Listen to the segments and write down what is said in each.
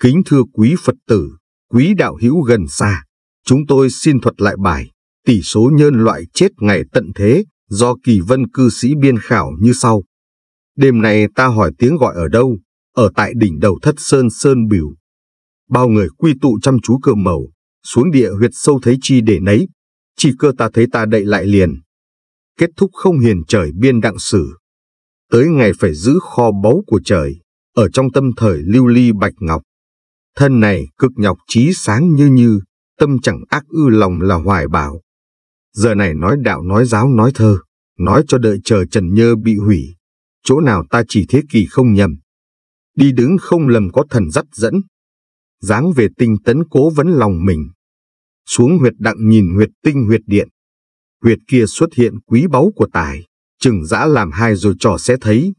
Kính thưa quý Phật tử, quý đạo hữu gần xa, chúng tôi xin thuật lại bài Tỷ số nhân loại chết ngày tận thế do kỳ vân cư sĩ biên khảo như sau. Đêm nay ta hỏi tiếng gọi ở đâu? Ở tại đỉnh đầu thất sơn sơn biểu. Bao người quy tụ chăm chú cơ mầu, xuống địa huyệt sâu thấy chi để nấy, chỉ cơ ta thấy ta đậy lại liền. Kết thúc không hiền trời biên đặng sử. Tới ngày phải giữ kho báu của trời, ở trong tâm thời lưu ly bạch ngọc. Thân này cực nhọc trí sáng như như, tâm chẳng ác ư lòng là hoài bảo. Giờ này nói đạo nói giáo nói thơ, nói cho đợi chờ trần nhơ bị hủy. Chỗ nào ta chỉ thế kỳ không nhầm. Đi đứng không lầm có thần dắt dẫn. dáng về tinh tấn cố vấn lòng mình, xuống huyệt đặng nhìn huyệt tinh huyệt điện. Huyệt kia xuất hiện quý báu của tài, chừng dã làm hai rồi trò sẽ thấy.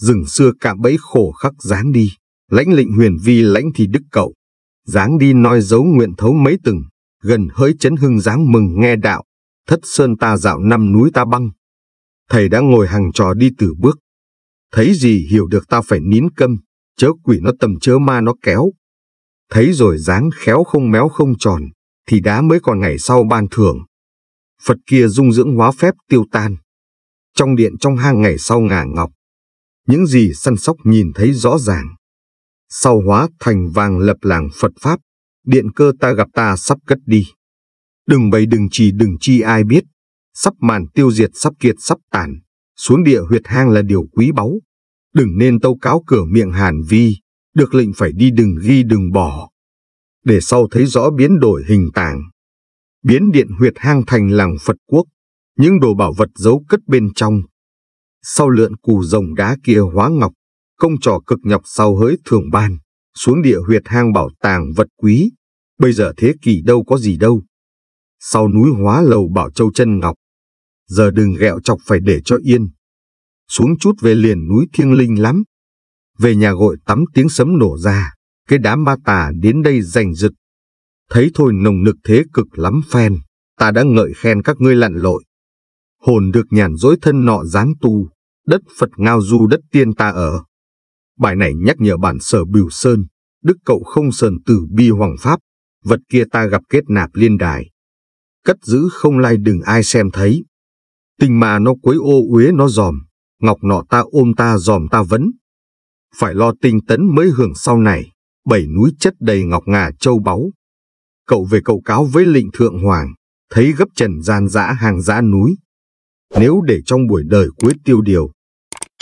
Rừng xưa cạm bẫy khổ khắc dáng đi, lãnh lệnh huyền vi lãnh thì đức cậu. Dáng đi nói dấu nguyện thấu mấy từng, gần hơi chấn hưng dáng mừng nghe đạo, thất sơn ta dạo năm núi ta băng. Thầy đã ngồi hàng trò đi từ bước. Thấy gì hiểu được ta phải nín câm, chớ quỷ nó tầm chớ ma nó kéo. Thấy rồi dáng khéo không méo không tròn, thì đá mới còn ngày sau ban thưởng. Phật kia dung dưỡng hóa phép tiêu tan. Trong điện trong hang ngày sau ngà ngọc, những gì săn sóc nhìn thấy rõ ràng. Sau hóa thành vàng lập làng Phật Pháp, điện cơ ta gặp ta sắp cất đi. Đừng bày đừng chỉ đừng chi ai biết, sắp màn tiêu diệt sắp kiệt sắp tàn, xuống địa huyệt hang là điều quý báu. Đừng nên tâu cáo cửa miệng hàn vi, được lệnh phải đi đừng ghi đừng bỏ để sau thấy rõ biến đổi hình tàng, Biến điện huyệt hang thành làng Phật Quốc, những đồ bảo vật giấu cất bên trong. Sau lượn cù rồng đá kia hóa ngọc, công trò cực nhọc sau hới thường ban, xuống địa huyệt hang bảo tàng vật quý, bây giờ thế kỷ đâu có gì đâu. Sau núi hóa lầu bảo châu chân ngọc, giờ đừng gẹo chọc phải để cho yên. Xuống chút về liền núi thiêng linh lắm. Về nhà gội tắm tiếng sấm nổ ra, cái đám ma tà đến đây giành giật. Thấy thôi nồng nực thế cực lắm phen, ta đã ngợi khen các ngươi lặn lội. Hồn được nhàn dối thân nọ giáng tu, đất Phật ngao du đất tiên ta ở. Bài này nhắc nhở bản sở biểu sơn, đức cậu không sờn tử bi hoàng pháp, vật kia ta gặp kết nạp liên đài. Cất giữ không lai đừng ai xem thấy. Tình mà nó quấy ô uế nó giòm, ngọc nọ ta ôm ta giòm ta vấn. Phải lo tinh tấn mới hưởng sau này bảy núi chất đầy ngọc ngà châu báu. Cậu về cậu cáo với lịnh thượng hoàng, thấy gấp trần gian dã hàng dã núi. Nếu để trong buổi đời cuối tiêu điều,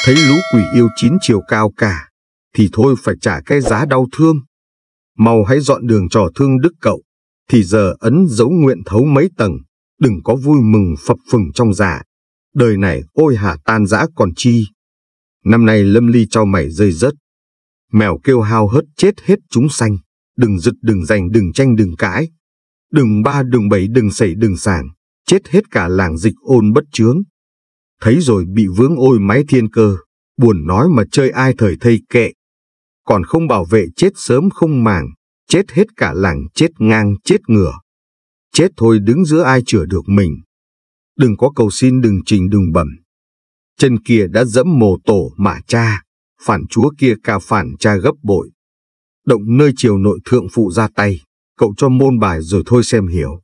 thấy lũ quỷ yêu chín chiều cao cả, thì thôi phải trả cái giá đau thương. Mau hãy dọn đường trò thương đức cậu, thì giờ ấn dấu nguyện thấu mấy tầng, đừng có vui mừng phập phừng trong giả. Dạ. Đời này ôi hà tan dã còn chi. Năm nay lâm ly cho mày rơi rớt, Mèo kêu hao hớt chết hết chúng sanh. Đừng giật đừng giành đừng tranh đừng cãi. Đừng ba đừng bảy đừng xảy, đừng sàng, Chết hết cả làng dịch ôn bất chướng. Thấy rồi bị vướng ôi máy thiên cơ. Buồn nói mà chơi ai thời thây kệ. Còn không bảo vệ chết sớm không màng. Chết hết cả làng chết ngang chết ngửa. Chết thôi đứng giữa ai chữa được mình. Đừng có cầu xin đừng trình đừng bẩm chân kia đã dẫm mồ tổ mà cha phản chúa kia cả phản cha gấp bội. Động nơi triều nội thượng phụ ra tay, cậu cho môn bài rồi thôi xem hiểu.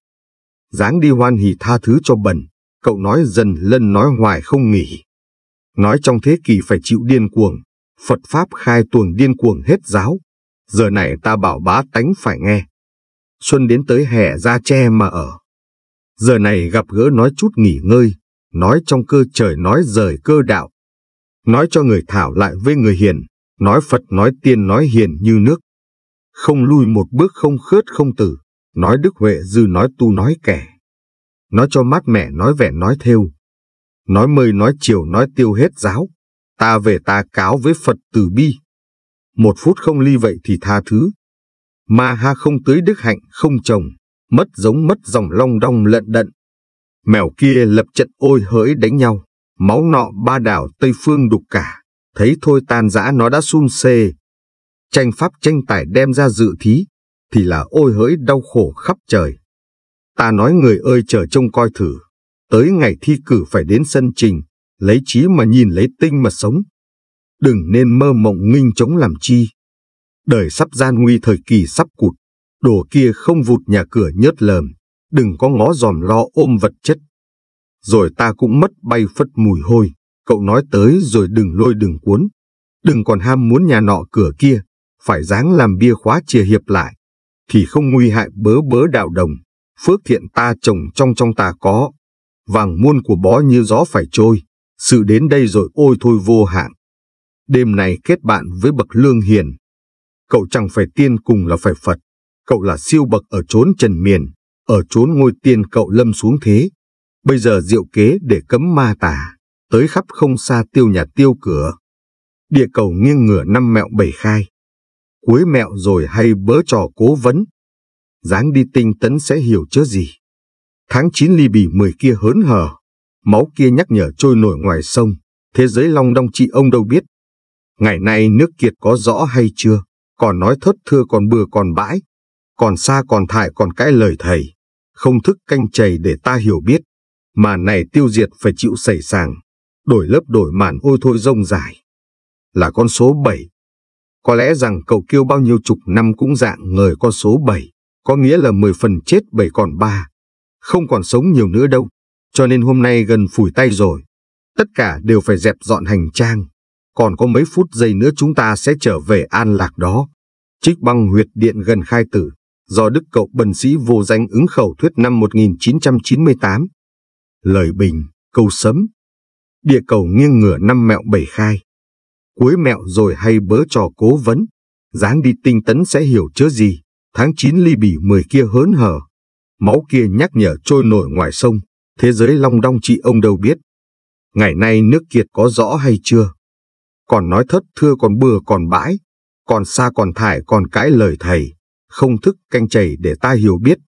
Dáng đi hoan hỉ tha thứ cho bần, cậu nói dần lân nói hoài không nghỉ. Nói trong thế kỷ phải chịu điên cuồng, Phật Pháp khai tuồng điên cuồng hết giáo. Giờ này ta bảo bá tánh phải nghe. Xuân đến tới hè ra tre mà ở. Giờ này gặp gỡ nói chút nghỉ ngơi, nói trong cơ trời nói rời cơ đạo, nói cho người thảo lại với người hiền, nói Phật nói tiên nói hiền như nước. Không lùi một bước không khớt không từ, nói đức huệ dư nói tu nói kẻ. Nói cho mát mẻ nói vẻ nói theo, Nói mời nói chiều nói tiêu hết giáo, ta về ta cáo với Phật từ bi. Một phút không ly vậy thì tha thứ. Ma ha không tưới đức hạnh không trồng, mất giống mất dòng long đong lận đận. Mèo kia lập trận ôi hỡi đánh nhau máu nọ ba đảo Tây Phương đục cả, thấy thôi tan rã nó đã xun xê. Tranh pháp tranh tải đem ra dự thí, thì là ôi hỡi đau khổ khắp trời. Ta nói người ơi chờ trông coi thử, tới ngày thi cử phải đến sân trình, lấy trí mà nhìn lấy tinh mà sống. Đừng nên mơ mộng nghinh chống làm chi. Đời sắp gian nguy thời kỳ sắp cụt, đồ kia không vụt nhà cửa nhớt lờm, đừng có ngó dòm lo ôm vật chất rồi ta cũng mất bay phất mùi hôi. Cậu nói tới rồi đừng lôi đừng cuốn. Đừng còn ham muốn nhà nọ cửa kia, phải dáng làm bia khóa chia hiệp lại. Thì không nguy hại bớ bớ đạo đồng, phước thiện ta trồng trong trong ta có. Vàng muôn của bó như gió phải trôi, sự đến đây rồi ôi thôi vô hạn. Đêm này kết bạn với bậc lương hiền. Cậu chẳng phải tiên cùng là phải Phật, cậu là siêu bậc ở chốn trần miền, ở chốn ngôi tiên cậu lâm xuống thế, Bây giờ diệu kế để cấm ma tà, tới khắp không xa tiêu nhà tiêu cửa. Địa cầu nghiêng ngửa năm mẹo bảy khai. Cuối mẹo rồi hay bớ trò cố vấn. Dáng đi tinh tấn sẽ hiểu chứ gì. Tháng 9 ly bì 10 kia hớn hở. Máu kia nhắc nhở trôi nổi ngoài sông. Thế giới long đong chị ông đâu biết. Ngày nay nước kiệt có rõ hay chưa? Còn nói thất thưa còn bừa còn bãi. Còn xa còn thải còn cãi lời thầy. Không thức canh chày để ta hiểu biết mà này tiêu diệt phải chịu xảy sàng, đổi lớp đổi màn ôi thôi rông dài. Là con số 7. Có lẽ rằng cậu kêu bao nhiêu chục năm cũng dạng người con số 7, có nghĩa là 10 phần chết 7 còn 3. Không còn sống nhiều nữa đâu, cho nên hôm nay gần phủi tay rồi. Tất cả đều phải dẹp dọn hành trang. Còn có mấy phút giây nữa chúng ta sẽ trở về an lạc đó. Trích băng huyệt điện gần khai tử, do Đức Cậu Bần Sĩ Vô Danh ứng khẩu thuyết năm 1998, lời bình, câu sấm. Địa cầu nghiêng ngửa năm mẹo bảy khai. Cuối mẹo rồi hay bớ trò cố vấn, dáng đi tinh tấn sẽ hiểu chớ gì. Tháng 9 ly bỉ 10 kia hớn hở, máu kia nhắc nhở trôi nổi ngoài sông, thế giới long đong chị ông đâu biết. Ngày nay nước kiệt có rõ hay chưa? Còn nói thất thưa còn bừa còn bãi, còn xa còn thải còn cãi lời thầy, không thức canh chảy để ta hiểu biết.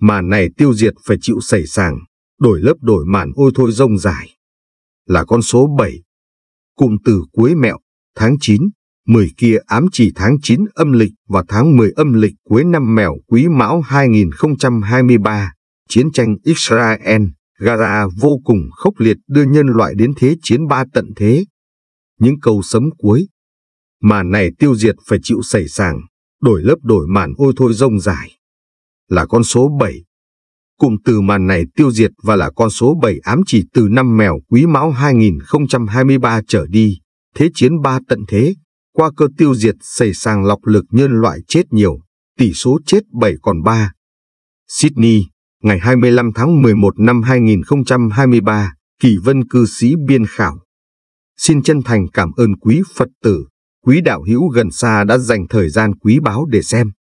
Mà này tiêu diệt phải chịu sẩy sàng đổi lớp đổi màn ôi thôi rông dài. Là con số 7. Cụm từ cuối mẹo, tháng 9, 10 kia ám chỉ tháng 9 âm lịch và tháng 10 âm lịch cuối năm mèo quý mão 2023, chiến tranh Israel, Gaza vô cùng khốc liệt đưa nhân loại đến thế chiến ba tận thế. Những câu sấm cuối, mà này tiêu diệt phải chịu xảy sàng, đổi lớp đổi màn ôi thôi rông dài. Là con số 7 Cụm từ mà này tiêu diệt và là con số 7 ám chỉ từ năm mèo quý mão 2023 trở đi, thế chiến ba tận thế, qua cơ tiêu diệt xảy sang lọc lực nhân loại chết nhiều, tỷ số chết 7 còn 3. Sydney, ngày 25 tháng 11 năm 2023, Kỳ Vân cư sĩ biên khảo. Xin chân thành cảm ơn quý Phật tử, quý đạo hữu gần xa đã dành thời gian quý báu để xem.